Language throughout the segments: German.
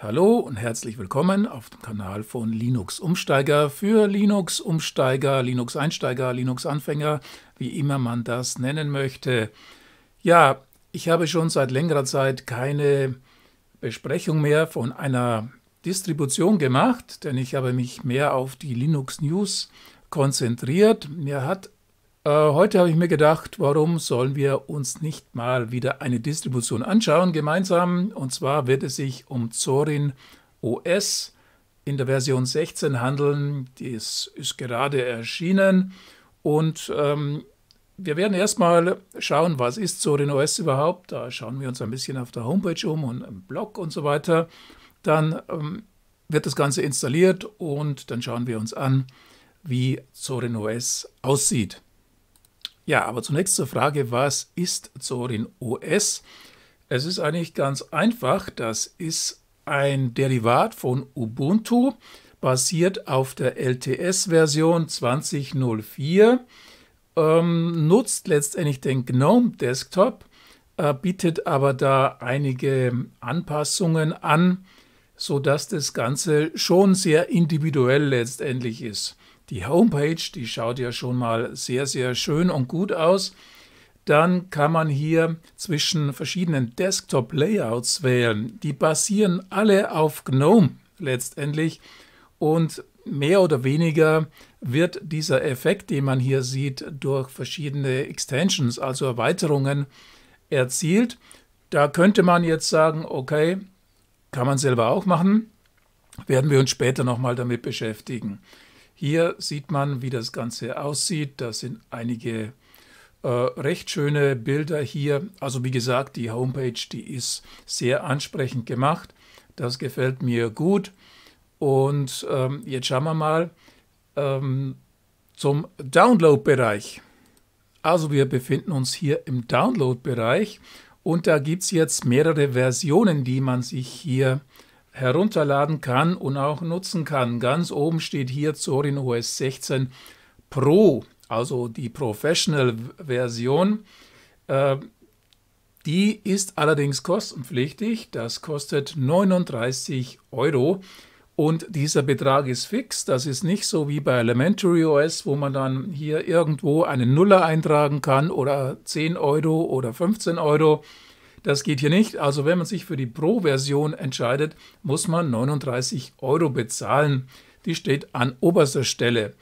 Hallo und herzlich willkommen auf dem Kanal von Linux Umsteiger für Linux Umsteiger, Linux Einsteiger, Linux Anfänger, wie immer man das nennen möchte. Ja, ich habe schon seit längerer Zeit keine Besprechung mehr von einer Distribution gemacht, denn ich habe mich mehr auf die Linux News konzentriert. Mir hat äh, heute habe ich mir gedacht, warum sollen wir uns nicht mal wieder eine Distribution anschauen gemeinsam? Und zwar wird es sich um Zorin OS in der Version 16 handeln. Die ist, ist gerade erschienen. Und ähm, wir werden erstmal schauen, was ist Zorin OS überhaupt. Da schauen wir uns ein bisschen auf der Homepage um und im Blog und so weiter. Dann ähm, wird das Ganze installiert und dann schauen wir uns an, wie Zorin OS aussieht. Ja, aber zunächst zur Frage, was ist Zorin OS? Es ist eigentlich ganz einfach. Das ist ein Derivat von Ubuntu, basiert auf der LTS-Version 2004, ähm, nutzt letztendlich den GNOME Desktop, äh, bietet aber da einige Anpassungen an, sodass das Ganze schon sehr individuell letztendlich ist die Homepage, die schaut ja schon mal sehr, sehr schön und gut aus. Dann kann man hier zwischen verschiedenen Desktop-Layouts wählen. Die basieren alle auf GNOME letztendlich und mehr oder weniger wird dieser Effekt, den man hier sieht, durch verschiedene Extensions, also Erweiterungen, erzielt. Da könnte man jetzt sagen, okay, kann man selber auch machen, werden wir uns später nochmal damit beschäftigen. Hier sieht man, wie das Ganze aussieht. Das sind einige äh, recht schöne Bilder hier. Also wie gesagt, die Homepage, die ist sehr ansprechend gemacht. Das gefällt mir gut. Und ähm, jetzt schauen wir mal ähm, zum Download-Bereich. Also wir befinden uns hier im Download-Bereich und da gibt es jetzt mehrere Versionen, die man sich hier herunterladen kann und auch nutzen kann. Ganz oben steht hier Zorin OS 16 Pro, also die Professional-Version. Ähm, die ist allerdings kostenpflichtig. Das kostet 39 Euro. Und dieser Betrag ist fix. Das ist nicht so wie bei Elementary OS, wo man dann hier irgendwo einen Nuller eintragen kann oder 10 Euro oder 15 Euro. Das geht hier nicht. Also wenn man sich für die Pro-Version entscheidet, muss man 39 Euro bezahlen. Die steht an oberster Stelle.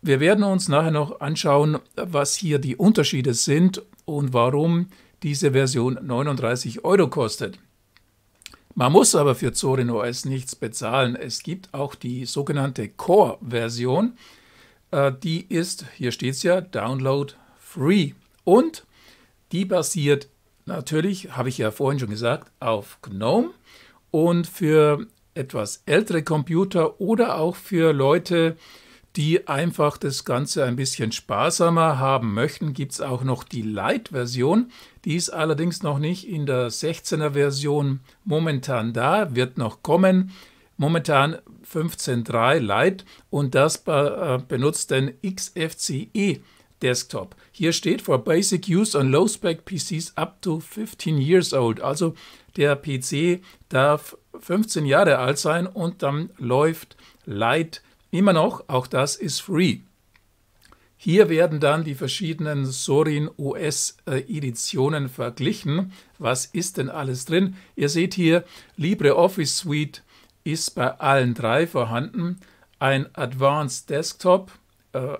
Wir werden uns nachher noch anschauen, was hier die Unterschiede sind und warum diese Version 39 Euro kostet. Man muss aber für Zorin OS nichts bezahlen. Es gibt auch die sogenannte Core-Version. Äh, die ist, hier steht es ja, Download Free. Und die basiert natürlich, habe ich ja vorhin schon gesagt, auf GNOME und für etwas ältere Computer oder auch für Leute, die einfach das Ganze ein bisschen sparsamer haben möchten, gibt es auch noch die Lite-Version. Die ist allerdings noch nicht in der 16er-Version momentan da, wird noch kommen. Momentan 15.3 Lite und das äh, benutzt den XFCE Desktop. Hier steht for basic use on low spec PCs up to 15 years old. Also der PC darf 15 Jahre alt sein und dann läuft Light immer noch. Auch das ist free. Hier werden dann die verschiedenen Sorin OS äh, Editionen verglichen. Was ist denn alles drin? Ihr seht hier, LibreOffice Suite ist bei allen drei vorhanden. Ein Advanced Desktop, äh,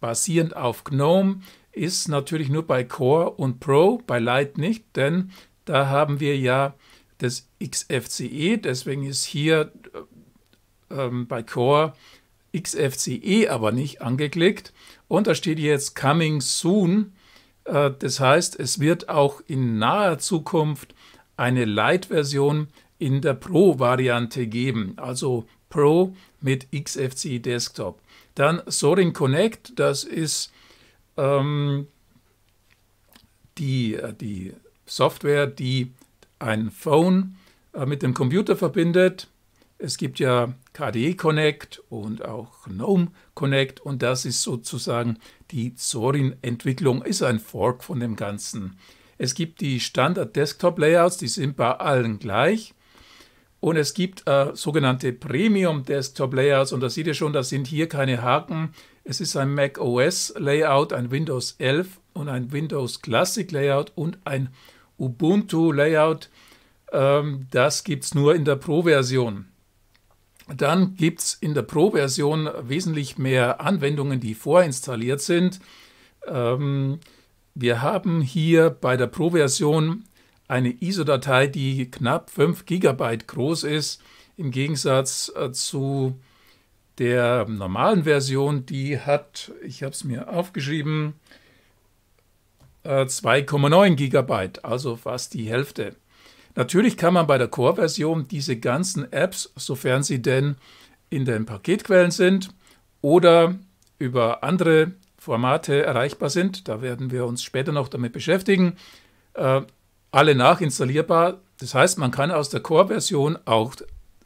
basierend auf GNOME ist natürlich nur bei Core und Pro, bei Lite nicht, denn da haben wir ja das XFCE, deswegen ist hier äh, ähm, bei Core XFCE aber nicht angeklickt. Und da steht jetzt Coming Soon. Äh, das heißt, es wird auch in naher Zukunft eine Lite-Version in der Pro-Variante geben, also Pro mit XFCE Desktop. Dann Sorin Connect, das ist ähm, die, äh, die Software, die ein Phone äh, mit dem Computer verbindet. Es gibt ja KDE Connect und auch GNOME Connect und das ist sozusagen die sorin entwicklung ist ein Fork von dem Ganzen. Es gibt die Standard-Desktop-Layouts, die sind bei allen gleich. Und es gibt äh, sogenannte Premium Desktop Layouts und da seht ihr schon, das sind hier keine Haken. Es ist ein Mac OS Layout, ein Windows 11 und ein Windows Classic Layout und ein Ubuntu Layout. Ähm, das gibt es nur in der Pro-Version. Dann gibt es in der Pro-Version wesentlich mehr Anwendungen, die vorinstalliert sind. Ähm, wir haben hier bei der Pro-Version eine ISO-Datei, die knapp 5 GB groß ist, im Gegensatz äh, zu der normalen Version, die hat, ich habe es mir aufgeschrieben, 2,9 äh, GB, also fast die Hälfte. Natürlich kann man bei der Core-Version diese ganzen Apps, sofern sie denn in den Paketquellen sind oder über andere Formate erreichbar sind, da werden wir uns später noch damit beschäftigen, äh, alle nachinstallierbar. Das heißt, man kann aus der Core-Version auch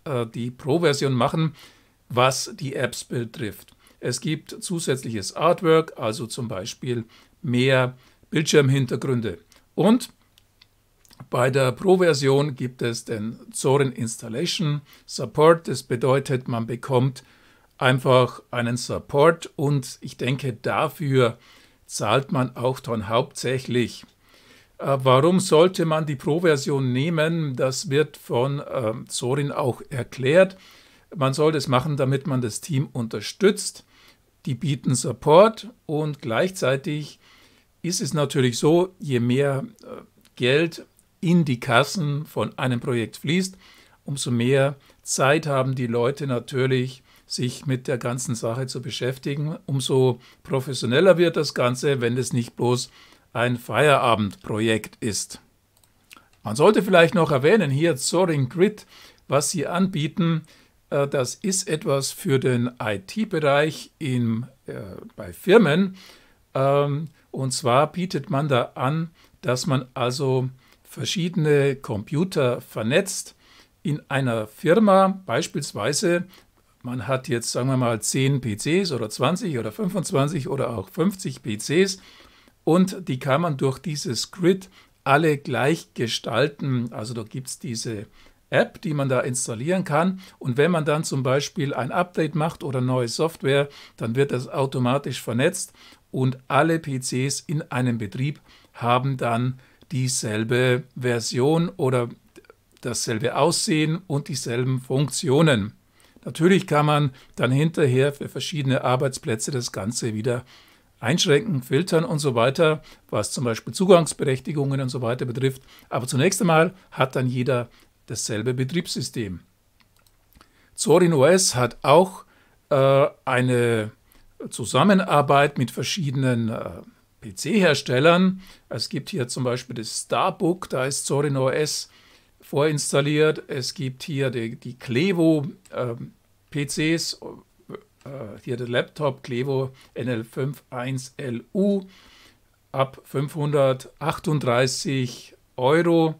äh, die Pro-Version machen, was die Apps betrifft. Es gibt zusätzliches Artwork, also zum Beispiel mehr Bildschirmhintergründe. Und bei der Pro-Version gibt es den Zorin Installation Support. Das bedeutet, man bekommt einfach einen Support und ich denke, dafür zahlt man auch dann hauptsächlich. Äh, warum sollte man die Pro-Version nehmen? Das wird von ähm, Sorin auch erklärt. Man soll das machen, damit man das Team unterstützt. Die bieten Support und gleichzeitig ist es natürlich so, je mehr äh, Geld in die Kassen von einem Projekt fließt, umso mehr Zeit haben die Leute natürlich, sich mit der ganzen Sache zu beschäftigen. Umso professioneller wird das Ganze, wenn es nicht bloß ein Feierabendprojekt ist. Man sollte vielleicht noch erwähnen, hier Zorin Grid, was sie anbieten, äh, das ist etwas für den IT-Bereich äh, bei Firmen. Ähm, und zwar bietet man da an, dass man also verschiedene Computer vernetzt in einer Firma. Beispielsweise, man hat jetzt, sagen wir mal, 10 PCs oder 20 oder 25 oder auch 50 PCs und die kann man durch dieses Grid alle gleich gestalten. Also da gibt es diese App, die man da installieren kann. Und wenn man dann zum Beispiel ein Update macht oder neue Software, dann wird das automatisch vernetzt und alle PCs in einem Betrieb haben dann dieselbe Version oder dasselbe Aussehen und dieselben Funktionen. Natürlich kann man dann hinterher für verschiedene Arbeitsplätze das Ganze wieder einschränken, filtern und so weiter, was zum Beispiel Zugangsberechtigungen und so weiter betrifft. Aber zunächst einmal hat dann jeder dasselbe Betriebssystem. Zorin OS hat auch äh, eine Zusammenarbeit mit verschiedenen äh, PC-Herstellern. Es gibt hier zum Beispiel das Starbook, da ist Zorin OS vorinstalliert. Es gibt hier die, die Clevo äh, PCs äh, hier der Laptop Clevo NL51LU ab 538 Euro.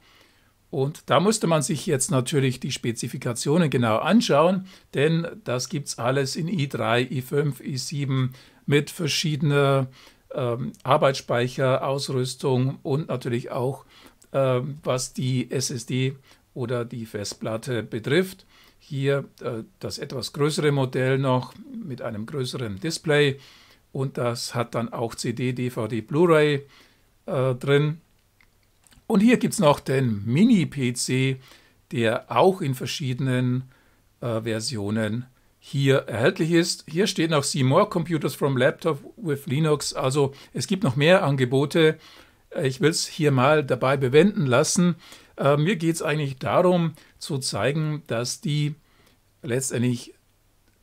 Und da musste man sich jetzt natürlich die Spezifikationen genau anschauen, denn das gibt es alles in i3, i5, i7 mit verschiedener ähm, Arbeitsspeicher, Ausrüstung und natürlich auch, ähm, was die SSD oder die Festplatte betrifft. Hier äh, das etwas größere Modell noch mit einem größeren Display und das hat dann auch CD, DVD, Blu-ray äh, drin. Und hier gibt es noch den Mini-PC, der auch in verschiedenen äh, Versionen hier erhältlich ist. Hier steht noch See More Computers from Laptop with Linux. Also es gibt noch mehr Angebote. Äh, ich will es hier mal dabei bewenden lassen. Äh, mir geht es eigentlich darum, zu zeigen, dass die letztendlich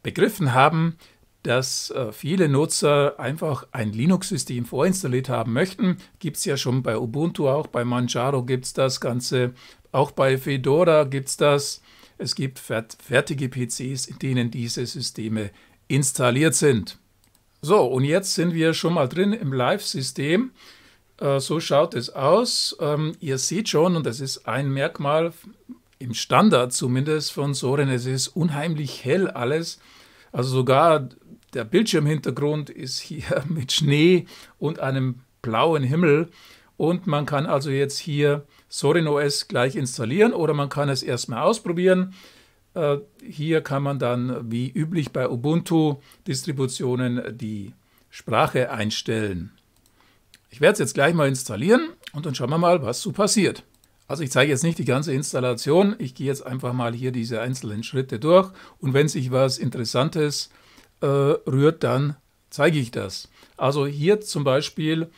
begriffen haben, dass äh, viele Nutzer einfach ein Linux-System vorinstalliert haben möchten. Gibt es ja schon bei Ubuntu auch, bei Manjaro gibt es das Ganze, auch bei Fedora gibt es das. Es gibt fertige PCs, in denen diese Systeme installiert sind. So, und jetzt sind wir schon mal drin im Live-System. Äh, so schaut es aus. Ähm, ihr seht schon, und das ist ein Merkmal im Standard zumindest von Soren, es ist unheimlich hell alles. Also sogar der Bildschirmhintergrund ist hier mit Schnee und einem blauen Himmel. Und man kann also jetzt hier Sorin OS gleich installieren oder man kann es erstmal ausprobieren. Äh, hier kann man dann wie üblich bei Ubuntu-Distributionen die Sprache einstellen. Ich werde es jetzt gleich mal installieren und dann schauen wir mal, was so passiert. Also ich zeige jetzt nicht die ganze Installation, ich gehe jetzt einfach mal hier diese einzelnen Schritte durch und wenn sich was Interessantes äh, rührt, dann zeige ich das. Also hier zum Beispiel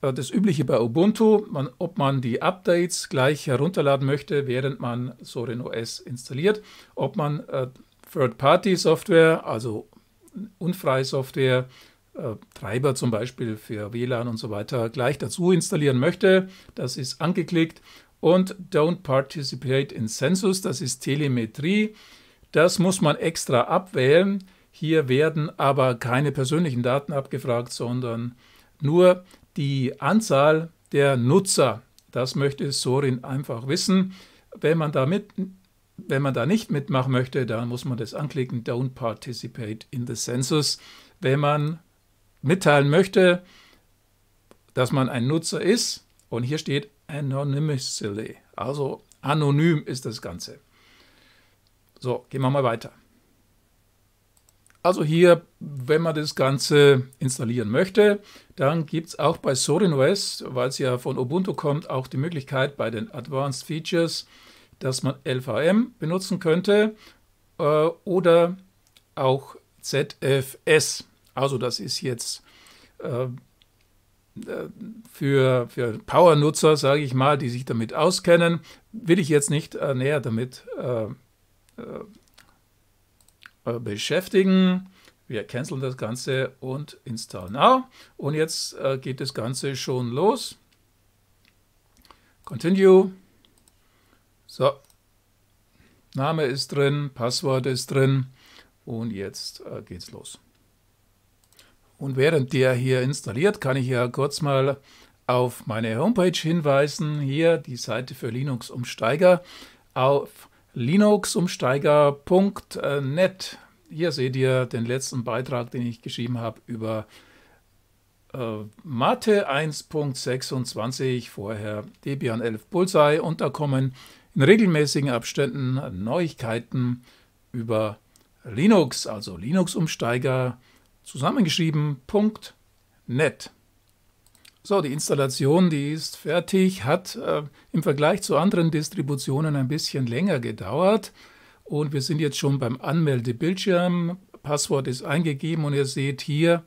äh, das Übliche bei Ubuntu, man, ob man die Updates gleich herunterladen möchte, während man Sorin OS installiert, ob man äh, Third-Party-Software, also unfreie Software, äh, Treiber zum Beispiel für WLAN und so weiter gleich dazu installieren möchte. Das ist angeklickt und Don't Participate in Census, das ist Telemetrie. Das muss man extra abwählen. Hier werden aber keine persönlichen Daten abgefragt, sondern nur die Anzahl der Nutzer. Das möchte Sorin einfach wissen. Wenn man, da mit, wenn man da nicht mitmachen möchte, dann muss man das anklicken, Don't Participate in the Census. Wenn man mitteilen möchte, dass man ein Nutzer ist, und hier steht anonymously. Also anonym ist das Ganze. So, gehen wir mal weiter. Also hier, wenn man das Ganze installieren möchte, dann gibt es auch bei SorinOS, weil es ja von Ubuntu kommt, auch die Möglichkeit bei den Advanced Features, dass man LVM benutzen könnte äh, oder auch ZFS. Also das ist jetzt äh, für, für Power-Nutzer, sage ich mal, die sich damit auskennen, will ich jetzt nicht äh, näher damit äh, äh beschäftigen. Wir canceln das Ganze und Install Now. Ah, und jetzt äh, geht das Ganze schon los. Continue. So, Name ist drin, Passwort ist drin und jetzt äh, geht's los. Und während der hier installiert, kann ich ja kurz mal auf meine Homepage hinweisen. Hier die Seite für Linux-Umsteiger auf linuxumsteiger.net. Hier seht ihr den letzten Beitrag, den ich geschrieben habe über äh, Mate 1.26, vorher Debian 11 Bullseye. Und da kommen in regelmäßigen Abständen Neuigkeiten über Linux, also linux Umsteiger zusammengeschrieben.net. So, die Installation, die ist fertig, hat äh, im Vergleich zu anderen Distributionen ein bisschen länger gedauert und wir sind jetzt schon beim Anmeldebildschirm. Passwort ist eingegeben und ihr seht hier,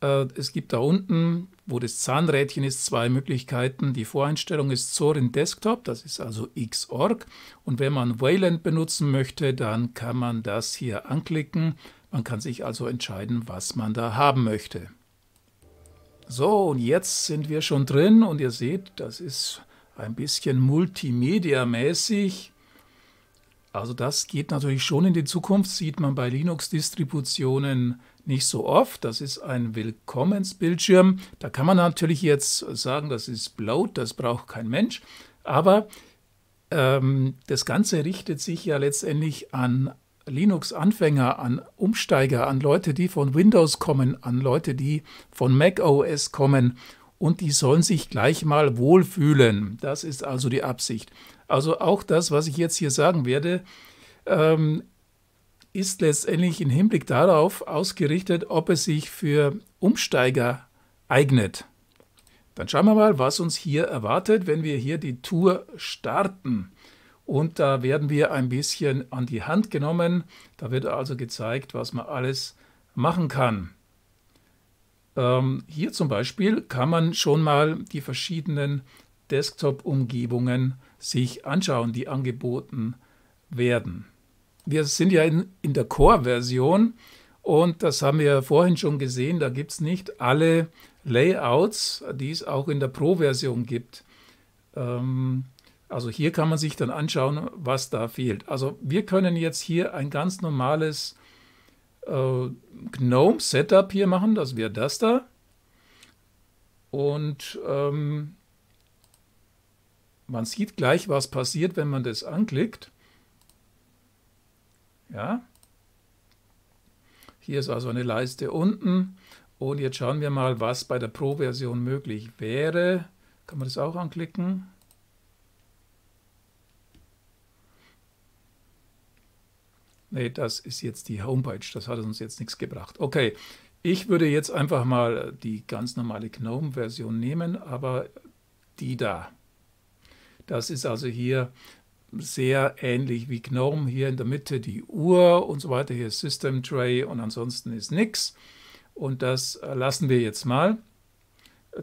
äh, es gibt da unten wo das Zahnrädchen ist, zwei Möglichkeiten. Die Voreinstellung ist Zorin Desktop, das ist also Xorg. Und wenn man Wayland benutzen möchte, dann kann man das hier anklicken. Man kann sich also entscheiden, was man da haben möchte. So, und jetzt sind wir schon drin und ihr seht, das ist ein bisschen multimedia-mäßig. Also das geht natürlich schon in die Zukunft, sieht man bei Linux-Distributionen nicht so oft. Das ist ein Willkommensbildschirm. Da kann man natürlich jetzt sagen, das ist Bloat, das braucht kein Mensch. Aber ähm, das Ganze richtet sich ja letztendlich an Linux-Anfänger, an Umsteiger, an Leute, die von Windows kommen, an Leute, die von Mac OS kommen und die sollen sich gleich mal wohlfühlen. Das ist also die Absicht. Also auch das, was ich jetzt hier sagen werde, ähm, ist letztendlich im Hinblick darauf ausgerichtet, ob es sich für Umsteiger eignet. Dann schauen wir mal, was uns hier erwartet, wenn wir hier die Tour starten. Und da werden wir ein bisschen an die Hand genommen. Da wird also gezeigt, was man alles machen kann. Ähm, hier zum Beispiel kann man schon mal die verschiedenen Desktop-Umgebungen sich anschauen, die angeboten werden wir sind ja in, in der Core-Version und das haben wir ja vorhin schon gesehen, da gibt es nicht alle Layouts, die es auch in der Pro-Version gibt. Ähm, also hier kann man sich dann anschauen, was da fehlt. Also wir können jetzt hier ein ganz normales äh, GNOME-Setup hier machen, das wäre das da. Und ähm, man sieht gleich, was passiert, wenn man das anklickt. Ja. Hier ist also eine Leiste unten. Und jetzt schauen wir mal, was bei der Pro-Version möglich wäre. Kann man das auch anklicken? Ne, das ist jetzt die Homepage. Das hat uns jetzt nichts gebracht. Okay, ich würde jetzt einfach mal die ganz normale GNOME-Version nehmen, aber die da. Das ist also hier sehr ähnlich wie GNOME. Hier in der Mitte die Uhr und so weiter. Hier ist System Tray und ansonsten ist nichts. Und das äh, lassen wir jetzt mal.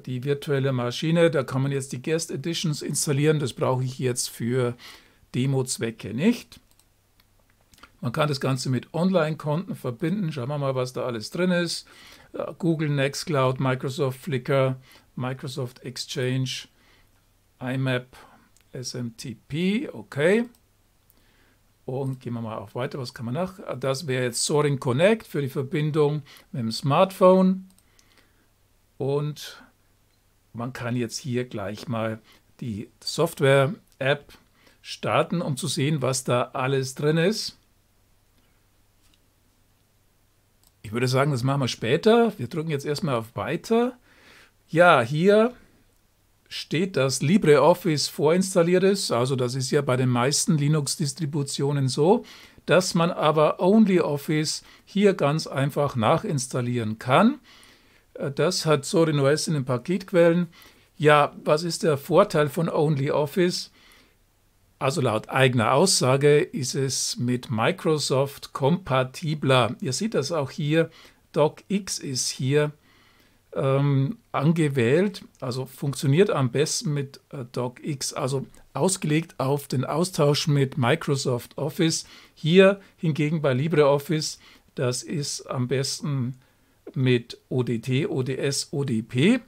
Die virtuelle Maschine, da kann man jetzt die Guest Editions installieren. Das brauche ich jetzt für Demo-Zwecke nicht. Man kann das Ganze mit Online-Konten verbinden. Schauen wir mal, was da alles drin ist. Äh, Google Nextcloud, Microsoft Flickr, Microsoft Exchange, IMAP SMTP, okay. Und gehen wir mal auf weiter, was kann man nach? Ah, das wäre jetzt Soaring Connect für die Verbindung mit dem Smartphone. Und man kann jetzt hier gleich mal die Software-App starten, um zu sehen, was da alles drin ist. Ich würde sagen, das machen wir später. Wir drücken jetzt erstmal auf Weiter. Ja, hier steht, dass LibreOffice vorinstalliert ist. Also das ist ja bei den meisten Linux-Distributionen so, dass man aber OnlyOffice hier ganz einfach nachinstallieren kann. Äh, das hat Zorin OS in den Paketquellen. Ja, was ist der Vorteil von OnlyOffice? Also laut eigener Aussage ist es mit Microsoft kompatibler. Ihr seht das auch hier. DocX ist hier ähm, angewählt, also funktioniert am besten mit äh, DocX, also ausgelegt auf den Austausch mit Microsoft Office. Hier hingegen bei LibreOffice, das ist am besten mit ODT, ODS, ODP.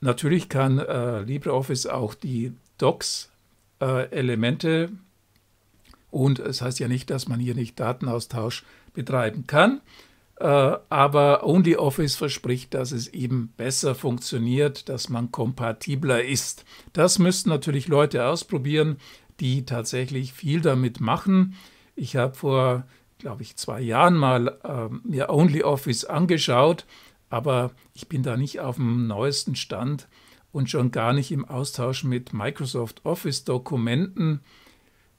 Natürlich kann äh, LibreOffice auch die Docs-Elemente äh, und es heißt ja nicht, dass man hier nicht Datenaustausch betreiben kann. Äh, aber OnlyOffice verspricht, dass es eben besser funktioniert, dass man kompatibler ist. Das müssten natürlich Leute ausprobieren, die tatsächlich viel damit machen. Ich habe vor, glaube ich, zwei Jahren mal äh, mir OnlyOffice angeschaut, aber ich bin da nicht auf dem neuesten Stand und schon gar nicht im Austausch mit Microsoft Office-Dokumenten.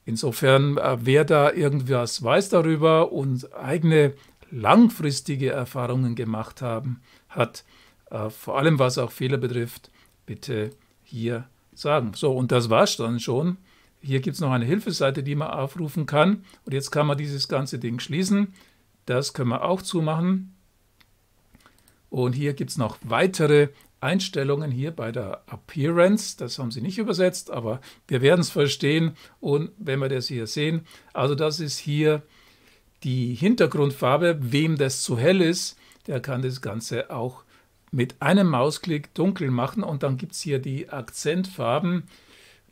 Insofern, äh, wer da irgendwas weiß darüber und eigene langfristige Erfahrungen gemacht haben, hat, äh, vor allem was auch Fehler betrifft, bitte hier sagen. So, und das war's dann schon. Hier gibt es noch eine Hilfeseite, die man aufrufen kann. Und jetzt kann man dieses ganze Ding schließen. Das können wir auch zumachen. Und hier gibt es noch weitere Einstellungen hier bei der Appearance. Das haben sie nicht übersetzt, aber wir werden es verstehen. Und wenn wir das hier sehen, also das ist hier die Hintergrundfarbe, wem das zu hell ist, der kann das Ganze auch mit einem Mausklick dunkel machen. Und dann gibt es hier die Akzentfarben.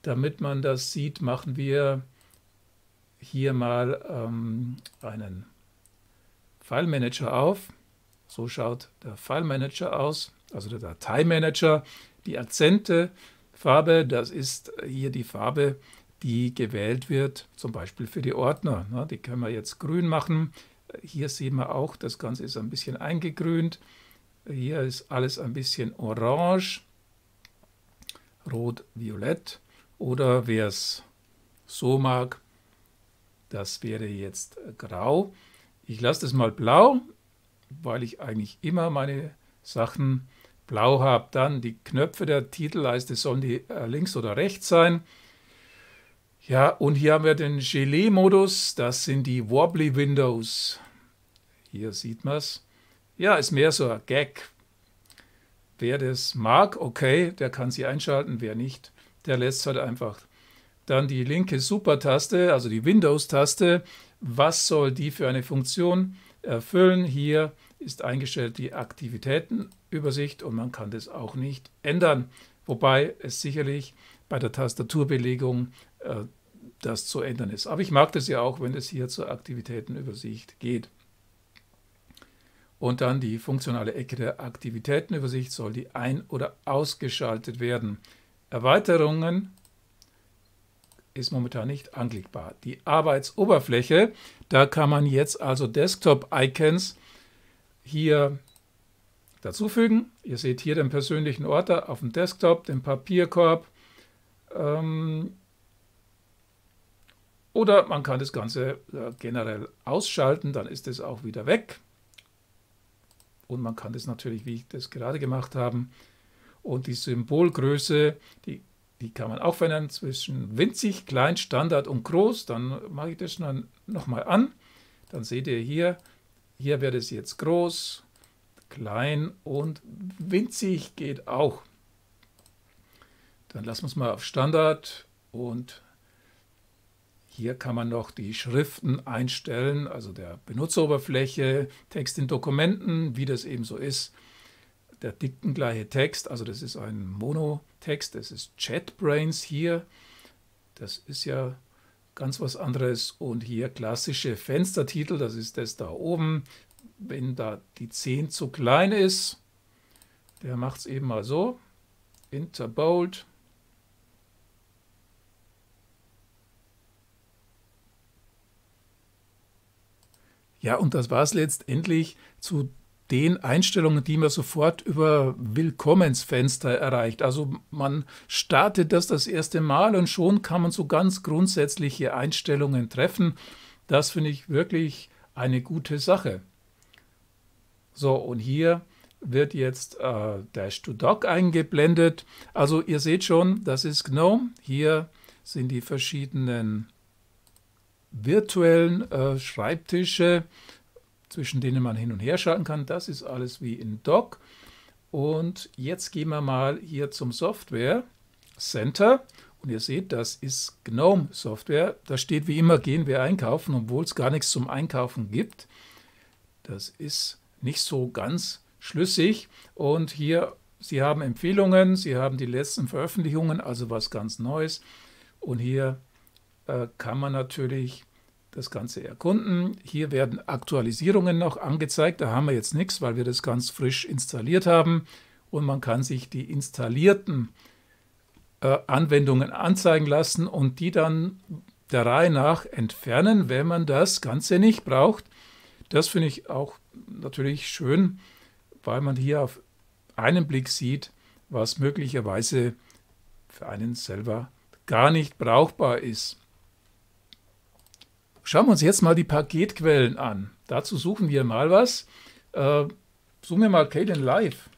Damit man das sieht, machen wir hier mal ähm, einen File Manager auf. So schaut der File Manager aus, also der Datei Manager. Die Akzente, Farbe, das ist hier die Farbe, die gewählt wird, zum Beispiel für die Ordner. Ne? Die können wir jetzt grün machen. Hier sehen wir auch, das Ganze ist ein bisschen eingegrünt. Hier ist alles ein bisschen orange, rot, violett. Oder wer es so mag, das wäre jetzt grau. Ich lasse das mal blau, weil ich eigentlich immer meine Sachen blau habe. Dann die Knöpfe der Titelleiste sollen die äh, links oder rechts sein. Ja, und hier haben wir den Gelee-Modus. Das sind die Wobbly Windows. Hier sieht man es. Ja, ist mehr so ein Gag. Wer das mag, okay, der kann sie einschalten. Wer nicht, der lässt es halt einfach. Dann die linke Super-Taste, also die Windows-Taste. Was soll die für eine Funktion erfüllen? Hier ist eingestellt die Aktivitätenübersicht und man kann das auch nicht ändern. Wobei es sicherlich bei der Tastaturbelegung äh, das zu ändern ist. Aber ich mag das ja auch, wenn es hier zur Aktivitätenübersicht geht. Und dann die funktionale Ecke der Aktivitätenübersicht soll die ein- oder ausgeschaltet werden. Erweiterungen ist momentan nicht anklickbar. Die Arbeitsoberfläche, da kann man jetzt also Desktop-Icons hier dazufügen. Ihr seht hier den persönlichen Ort auf dem Desktop, den Papierkorb, ähm, oder man kann das Ganze äh, generell ausschalten, dann ist es auch wieder weg. Und man kann das natürlich, wie ich das gerade gemacht habe, und die Symbolgröße, die, die kann man auch verändern zwischen winzig, klein, Standard und groß. Dann mache ich das nochmal an. Dann seht ihr hier, hier wird es jetzt groß, klein und winzig geht auch. Dann lassen wir es mal auf Standard und hier kann man noch die Schriften einstellen, also der Benutzeroberfläche, Text in Dokumenten, wie das eben so ist. Der dicken gleiche Text, also das ist ein Monotext, das ist ChatBrains hier. Das ist ja ganz was anderes. Und hier klassische Fenstertitel, das ist das da oben. Wenn da die 10 zu klein ist, der macht es eben mal so. Interbold Ja, und das war es letztendlich zu den Einstellungen, die man sofort über Willkommensfenster erreicht. Also man startet das das erste Mal und schon kann man so ganz grundsätzliche Einstellungen treffen. Das finde ich wirklich eine gute Sache. So, und hier wird jetzt äh, Dash to Dock eingeblendet. Also ihr seht schon, das ist GNOME. Hier sind die verschiedenen virtuellen äh, Schreibtische, zwischen denen man hin und her schalten kann. Das ist alles wie in Doc. Und jetzt gehen wir mal hier zum Software Center. Und ihr seht, das ist GNOME Software. Da steht wie immer, gehen wir einkaufen, obwohl es gar nichts zum Einkaufen gibt. Das ist nicht so ganz schlüssig. Und hier, Sie haben Empfehlungen, Sie haben die letzten Veröffentlichungen, also was ganz Neues. Und hier äh, kann man natürlich das Ganze erkunden. Hier werden Aktualisierungen noch angezeigt. Da haben wir jetzt nichts, weil wir das ganz frisch installiert haben. Und man kann sich die installierten äh, Anwendungen anzeigen lassen und die dann der Reihe nach entfernen, wenn man das Ganze nicht braucht. Das finde ich auch natürlich schön, weil man hier auf einen Blick sieht, was möglicherweise für einen selber gar nicht brauchbar ist. Schauen wir uns jetzt mal die Paketquellen an. Dazu suchen wir mal was. Äh, suchen wir mal Kalen Live.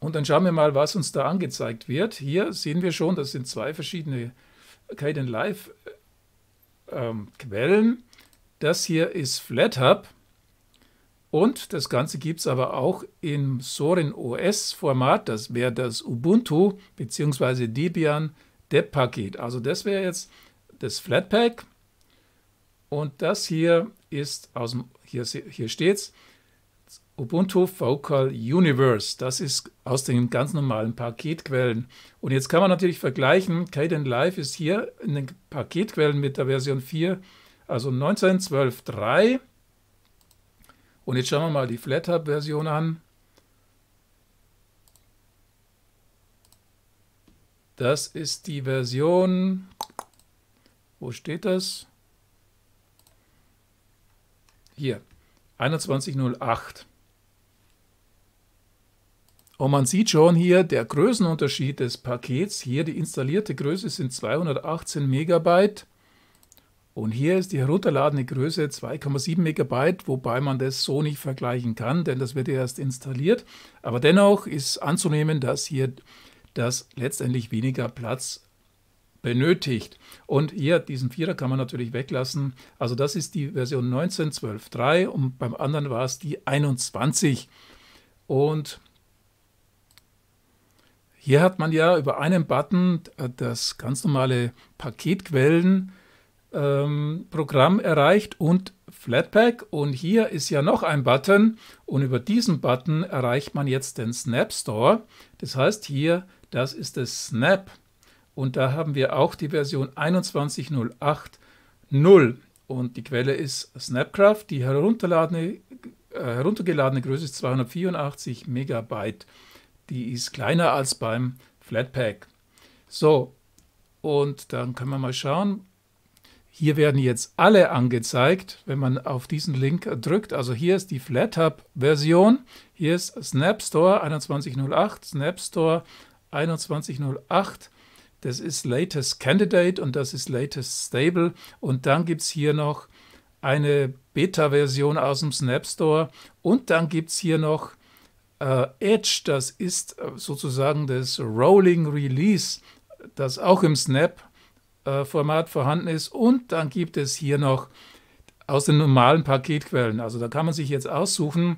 Und dann schauen wir mal, was uns da angezeigt wird. Hier sehen wir schon, das sind zwei verschiedene Kalen Live ähm, Quellen. Das hier ist FlatHub. Und das Ganze gibt es aber auch im Sorin OS Format. Das wäre das Ubuntu bzw. Debian Deb Paket. Also das wäre jetzt das Flatpak. Und das hier ist aus dem, hier, hier es, Ubuntu Focal Universe. Das ist aus den ganz normalen Paketquellen. Und jetzt kann man natürlich vergleichen, Caden Live ist hier in den Paketquellen mit der Version 4, also 19.12.3. Und jetzt schauen wir mal die FlatHub-Version an. Das ist die Version wo steht das? Hier, 2108. Und man sieht schon hier, der Größenunterschied des Pakets, hier die installierte Größe sind 218 MB und hier ist die herunterladene Größe 2,7 MB, wobei man das so nicht vergleichen kann, denn das wird ja erst installiert. Aber dennoch ist anzunehmen, dass hier das letztendlich weniger Platz benötigt. Und hier diesen Vierer kann man natürlich weglassen. Also das ist die Version 19.12.3 und beim anderen war es die 21. Und hier hat man ja über einen Button äh, das ganz normale Paketquellen ähm, Programm erreicht und Flatpak und hier ist ja noch ein Button und über diesen Button erreicht man jetzt den Snap Store. Das heißt hier, das ist das Snap und da haben wir auch die Version 21.08.0. Und die Quelle ist Snapcraft. Die herunterladene, äh, heruntergeladene Größe ist 284 Megabyte. Die ist kleiner als beim Flatpak. So, und dann können wir mal schauen. Hier werden jetzt alle angezeigt, wenn man auf diesen Link drückt. Also hier ist die FlatHub-Version. Hier ist Snap Store 2108, Snap Store 2108. Das ist Latest Candidate und das ist Latest Stable. Und dann gibt es hier noch eine Beta-Version aus dem Snap Store. Und dann gibt es hier noch äh, Edge. Das ist äh, sozusagen das Rolling Release, das auch im Snap-Format äh, vorhanden ist. Und dann gibt es hier noch aus den normalen Paketquellen. Also da kann man sich jetzt aussuchen,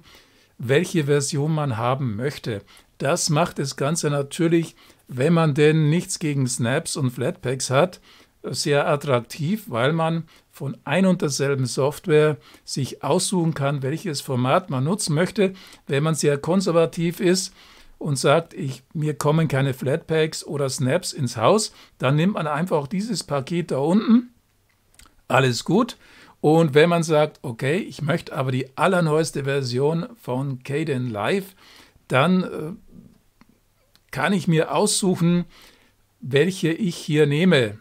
welche Version man haben möchte. Das macht das Ganze natürlich wenn man denn nichts gegen Snaps und Flatpaks hat, sehr attraktiv, weil man von ein und derselben Software sich aussuchen kann, welches Format man nutzen möchte. Wenn man sehr konservativ ist und sagt, ich, mir kommen keine Flatpaks oder Snaps ins Haus, dann nimmt man einfach dieses Paket da unten. Alles gut. Und wenn man sagt, okay, ich möchte aber die allerneueste Version von Caden Live, dann äh, kann ich mir aussuchen, welche ich hier nehme.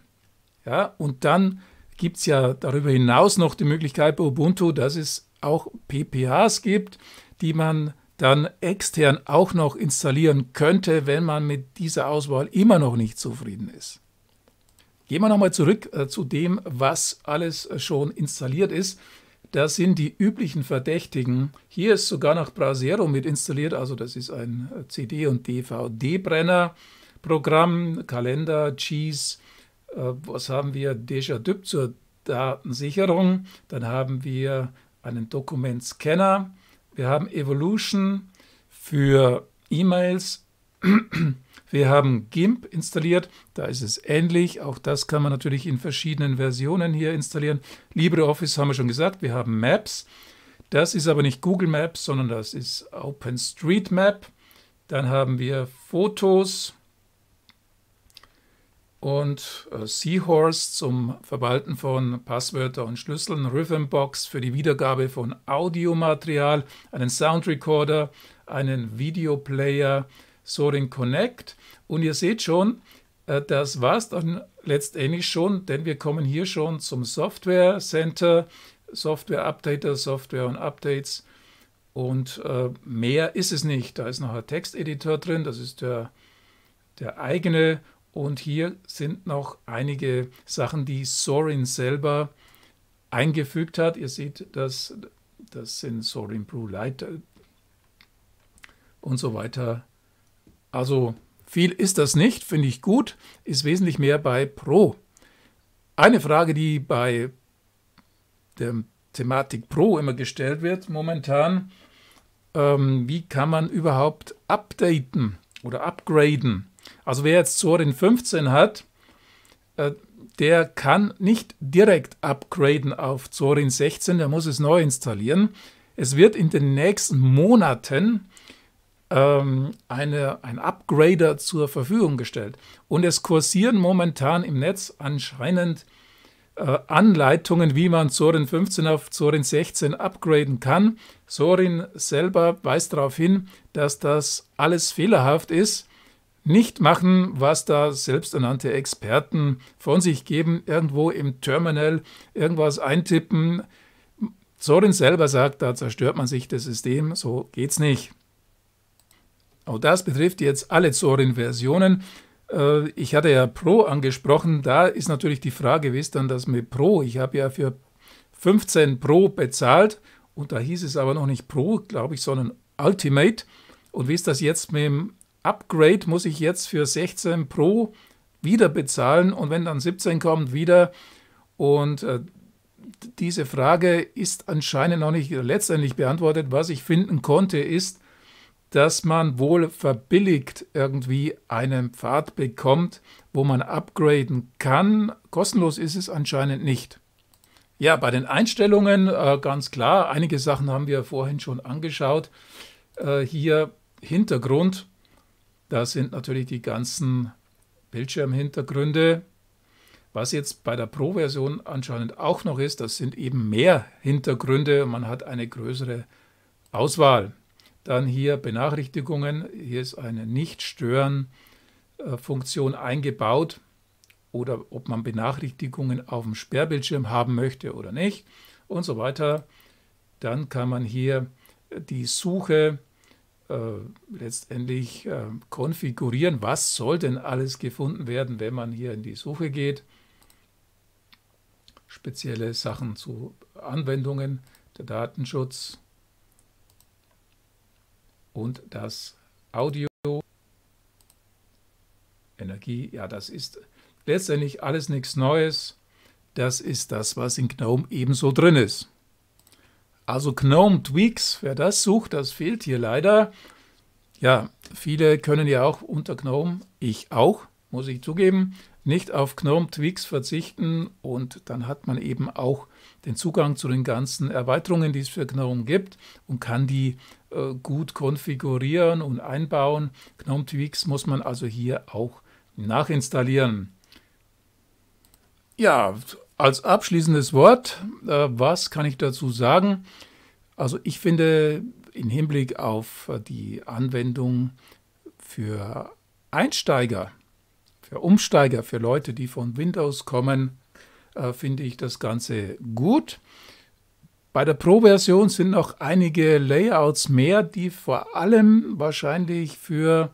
Ja, und dann gibt es ja darüber hinaus noch die Möglichkeit bei Ubuntu, dass es auch PPAs gibt, die man dann extern auch noch installieren könnte, wenn man mit dieser Auswahl immer noch nicht zufrieden ist. Gehen wir nochmal zurück äh, zu dem, was alles schon installiert ist. Das sind die üblichen Verdächtigen. Hier ist sogar noch Brasero mit installiert, also das ist ein äh, CD- und DVD-Brenner-Programm, Kalender, Cheese. Äh, was haben wir? Déjà-Dup zur Datensicherung. Dann haben wir einen Dokumentscanner. Wir haben Evolution für E-Mails. Wir haben GIMP installiert, da ist es ähnlich. Auch das kann man natürlich in verschiedenen Versionen hier installieren. LibreOffice haben wir schon gesagt, wir haben Maps. Das ist aber nicht Google Maps, sondern das ist OpenStreetMap. Dann haben wir Fotos und äh, Seahorse zum Verwalten von Passwörtern und Schlüsseln, Rhythmbox für die Wiedergabe von Audiomaterial, einen Soundrecorder, einen Videoplayer, Sorin Connect. Und ihr seht schon, äh, das war es dann letztendlich schon, denn wir kommen hier schon zum Software Center, Software Updater, Software und Updates. Und äh, mehr ist es nicht. Da ist noch ein Texteditor drin, das ist der, der eigene. Und hier sind noch einige Sachen, die Sorin selber eingefügt hat. Ihr seht, dass das sind Sorin Blue Light äh, und so weiter also viel ist das nicht, finde ich gut, ist wesentlich mehr bei Pro. Eine Frage, die bei der Thematik Pro immer gestellt wird momentan, ähm, wie kann man überhaupt updaten oder upgraden? Also wer jetzt Zorin 15 hat, äh, der kann nicht direkt upgraden auf Zorin 16, der muss es neu installieren. Es wird in den nächsten Monaten ähm, eine, ein Upgrader zur Verfügung gestellt. Und es kursieren momentan im Netz anscheinend äh, Anleitungen, wie man Zorin 15 auf Zorin 16 upgraden kann. Zorin selber weist darauf hin, dass das alles fehlerhaft ist. Nicht machen, was da selbsternannte Experten von sich geben, irgendwo im Terminal irgendwas eintippen. Zorin selber sagt, da zerstört man sich das System, so geht's nicht. Auch das betrifft jetzt alle Zorin-Versionen. Äh, ich hatte ja Pro angesprochen. Da ist natürlich die Frage, wie ist dann das mit Pro? Ich habe ja für 15 Pro bezahlt und da hieß es aber noch nicht Pro, glaube ich, sondern Ultimate. Und wie ist das jetzt mit dem Upgrade? Muss ich jetzt für 16 Pro wieder bezahlen und wenn dann 17 kommt, wieder? Und äh, diese Frage ist anscheinend noch nicht letztendlich beantwortet. Was ich finden konnte, ist, dass man wohl verbilligt irgendwie einen Pfad bekommt, wo man upgraden kann. Kostenlos ist es anscheinend nicht. Ja, bei den Einstellungen äh, ganz klar, einige Sachen haben wir vorhin schon angeschaut. Äh, hier Hintergrund, da sind natürlich die ganzen Bildschirmhintergründe. Was jetzt bei der Pro-Version anscheinend auch noch ist, das sind eben mehr Hintergründe. Man hat eine größere Auswahl. Dann hier Benachrichtigungen. Hier ist eine Nicht-Stören-Funktion eingebaut oder ob man Benachrichtigungen auf dem Sperrbildschirm haben möchte oder nicht und so weiter. Dann kann man hier die Suche äh, letztendlich äh, konfigurieren. Was soll denn alles gefunden werden, wenn man hier in die Suche geht? Spezielle Sachen zu Anwendungen, der Datenschutz, und das Audio Energie, ja, das ist letztendlich alles nichts Neues. Das ist das, was in GNOME ebenso drin ist. Also GNOME Tweaks, wer das sucht, das fehlt hier leider. Ja, viele können ja auch unter GNOME, ich auch, muss ich zugeben, nicht auf GNOME Tweaks verzichten und dann hat man eben auch den Zugang zu den ganzen Erweiterungen, die es für GNOME gibt und kann die äh, gut konfigurieren und einbauen. GNOME Tweaks muss man also hier auch nachinstallieren. Ja, als abschließendes Wort, äh, was kann ich dazu sagen? Also ich finde im Hinblick auf äh, die Anwendung für Einsteiger, für Umsteiger, für Leute, die von Windows kommen, äh, finde ich das Ganze gut. Bei der Pro-Version sind noch einige Layouts mehr, die vor allem wahrscheinlich für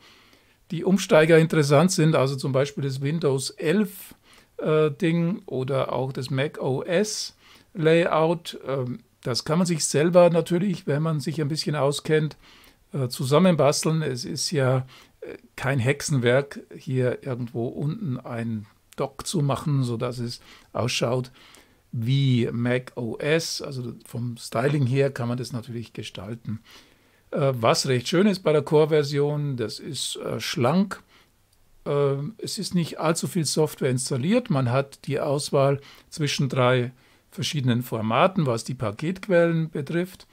die Umsteiger interessant sind, also zum Beispiel das Windows 11 äh, Ding oder auch das Mac OS Layout. Ähm, das kann man sich selber natürlich, wenn man sich ein bisschen auskennt, äh, zusammenbasteln. Es ist ja äh, kein Hexenwerk, hier irgendwo unten ein Dock zu machen, sodass es ausschaut wie Mac OS. Also vom Styling her kann man das natürlich gestalten. Äh, was recht schön ist bei der Core-Version, das ist äh, schlank. Äh, es ist nicht allzu viel Software installiert. Man hat die Auswahl zwischen drei verschiedenen Formaten, was die Paketquellen betrifft.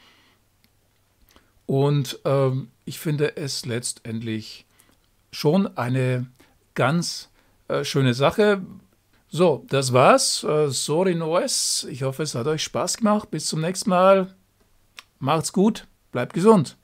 Und ähm, ich finde es letztendlich schon eine ganz äh, schöne Sache. So, das war's. Äh, sorry OS. Ich hoffe, es hat euch Spaß gemacht. Bis zum nächsten Mal. Macht's gut. Bleibt gesund.